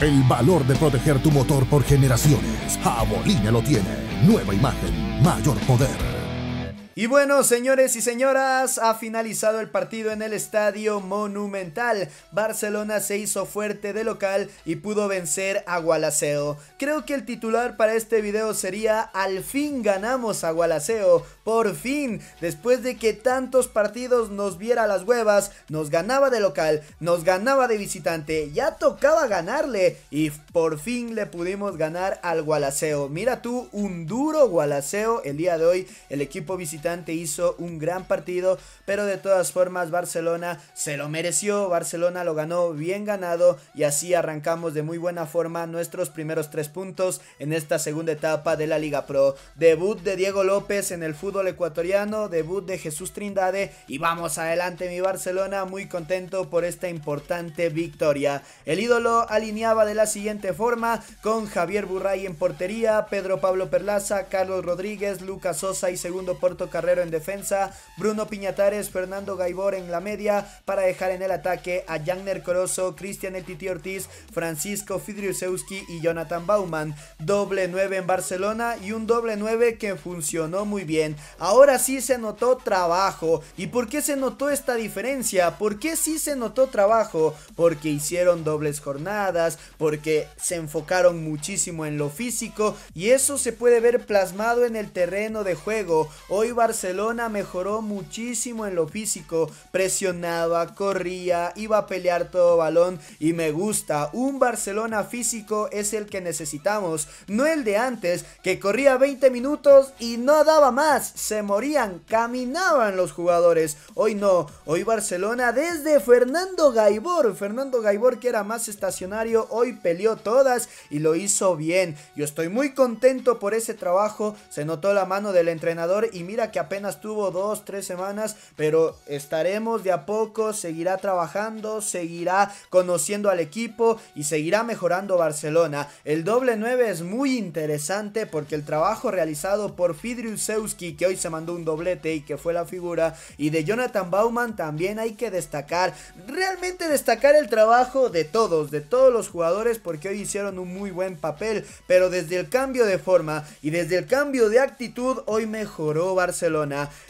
El valor de proteger tu motor por generaciones. Jabolina lo tiene. Nueva imagen, mayor poder. Y bueno, señores y señoras, ha finalizado el partido en el Estadio Monumental. Barcelona se hizo fuerte de local y pudo vencer a Gualaceo. Creo que el titular para este video sería Al fin ganamos a Gualaceo. Por fin, después de que tantos partidos nos viera las huevas, nos ganaba de local, nos ganaba de visitante, ya tocaba ganarle y por fin le pudimos ganar al Gualaceo. Mira tú, un duro Gualaceo el día de hoy, el equipo visitante hizo un gran partido, pero de todas formas Barcelona se lo mereció, Barcelona lo ganó bien ganado y así arrancamos de muy buena forma nuestros primeros tres puntos en esta segunda etapa de la Liga Pro. Debut de Diego López en el fútbol ecuatoriano, debut de Jesús Trindade y vamos adelante mi Barcelona, muy contento por esta importante victoria. El ídolo alineaba de la siguiente forma con Javier Burray en portería, Pedro Pablo Perlaza, Carlos Rodríguez, Lucas Sosa y segundo Porto Carrero en defensa, Bruno Piñatares, Fernando Gaibor en la media, para dejar en el ataque a Jagner Corozo, Cristian El Ortiz, Francisco Fidriusewski y Jonathan Bauman. Doble 9 en Barcelona y un doble 9 que funcionó muy bien. Ahora sí se notó trabajo. ¿Y por qué se notó esta diferencia? ¿Por qué sí se notó trabajo? Porque hicieron dobles jornadas, porque se enfocaron muchísimo en lo físico y eso se puede ver plasmado en el terreno de juego. Hoy Barcelona mejoró muchísimo en lo físico, presionaba, corría, iba a pelear todo balón y me gusta, un Barcelona físico es el que necesitamos, no el de antes que corría 20 minutos y no daba más, se morían, caminaban los jugadores, hoy no, hoy Barcelona desde Fernando Gaibor, Fernando Gaibor que era más estacionario, hoy peleó todas y lo hizo bien, yo estoy muy contento por ese trabajo, se notó la mano del entrenador y mira que apenas tuvo dos, tres semanas, pero estaremos de a poco, seguirá trabajando, seguirá conociendo al equipo y seguirá mejorando Barcelona. El doble 9 es muy interesante porque el trabajo realizado por Fidriusewski, que hoy se mandó un doblete y que fue la figura, y de Jonathan Bauman también hay que destacar, realmente destacar el trabajo de todos, de todos los jugadores, porque hoy hicieron un muy buen papel, pero desde el cambio de forma y desde el cambio de actitud, hoy mejoró Barcelona.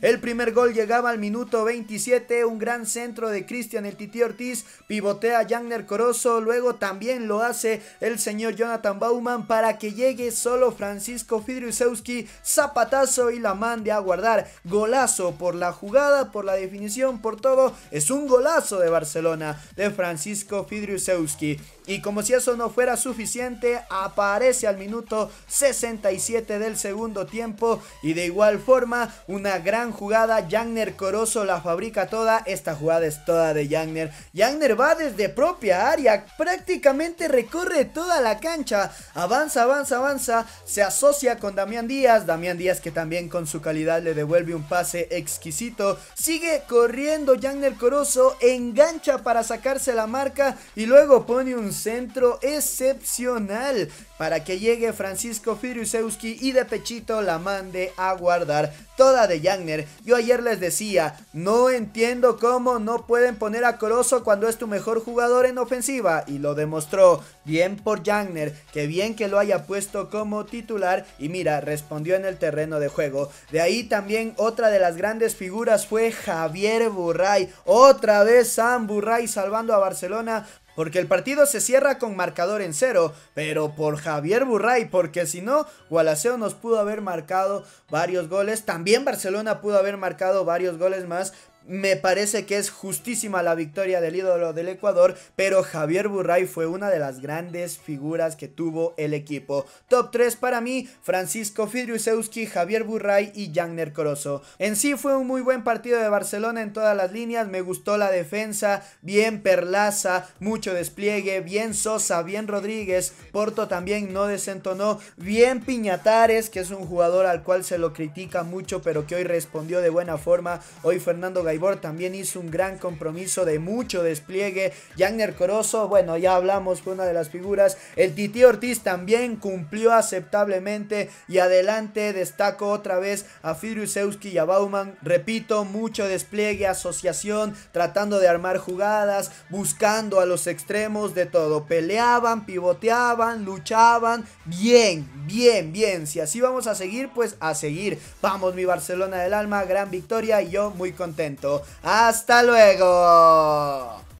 El primer gol llegaba al minuto 27, un gran centro de Cristian el Titi Ortiz, pivotea a Jagner Corozo, luego también lo hace el señor Jonathan Bauman para que llegue solo Francisco Fidriusewski, zapatazo y la mande a guardar. Golazo por la jugada, por la definición, por todo. Es un golazo de Barcelona de Francisco Fidriusewski. Y como si eso no fuera suficiente, aparece al minuto 67 del segundo tiempo y de igual forma una gran jugada. Jagner Corozo la fabrica toda. Esta jugada es toda de Jagner. Jagner va desde propia área. Prácticamente recorre toda la cancha. Avanza, avanza, avanza. Se asocia con Damián Díaz. Damián Díaz que también con su calidad le devuelve un pase exquisito. Sigue corriendo Jagner Corozo. Engancha para sacarse la marca. Y luego pone un centro excepcional. Para que llegue Francisco Firusewski y de pechito la mande a guardar. Todo de Jagner. Yo ayer les decía, no entiendo cómo no pueden poner a Corozo cuando es tu mejor jugador en ofensiva. Y lo demostró. Bien por Jagner, que bien que lo haya puesto como titular. Y mira, respondió en el terreno de juego. De ahí también otra de las grandes figuras fue Javier Burray. Otra vez Sam Burray salvando a Barcelona porque el partido se cierra con marcador en cero, pero por Javier Burray, porque si no, Gualaceo nos pudo haber marcado varios goles, también Barcelona pudo haber marcado varios goles más, me parece que es justísima la victoria del ídolo del Ecuador, pero Javier Burray fue una de las grandes figuras que tuvo el equipo. Top 3 para mí, Francisco Fidriusewski, Javier Burray y Jagner Corozo. En sí fue un muy buen partido de Barcelona en todas las líneas, me gustó la defensa, bien Perlaza, mucho despliegue, bien Sosa, bien Rodríguez, Porto también no desentonó, bien Piñatares, que es un jugador al cual se lo critica mucho, pero que hoy respondió de buena forma. Hoy Fernando Ivor también hizo un gran compromiso de mucho despliegue. Jagner Corozo, bueno, ya hablamos, fue una de las figuras. El Titi Ortiz también cumplió aceptablemente. Y adelante destaco otra vez a Fidriusewski y a Bauman. Repito, mucho despliegue, asociación, tratando de armar jugadas, buscando a los extremos de todo. Peleaban, pivoteaban, luchaban. Bien, bien, bien. Si así vamos a seguir, pues a seguir. Vamos, mi Barcelona del alma, gran victoria y yo muy contento. ¡Hasta luego!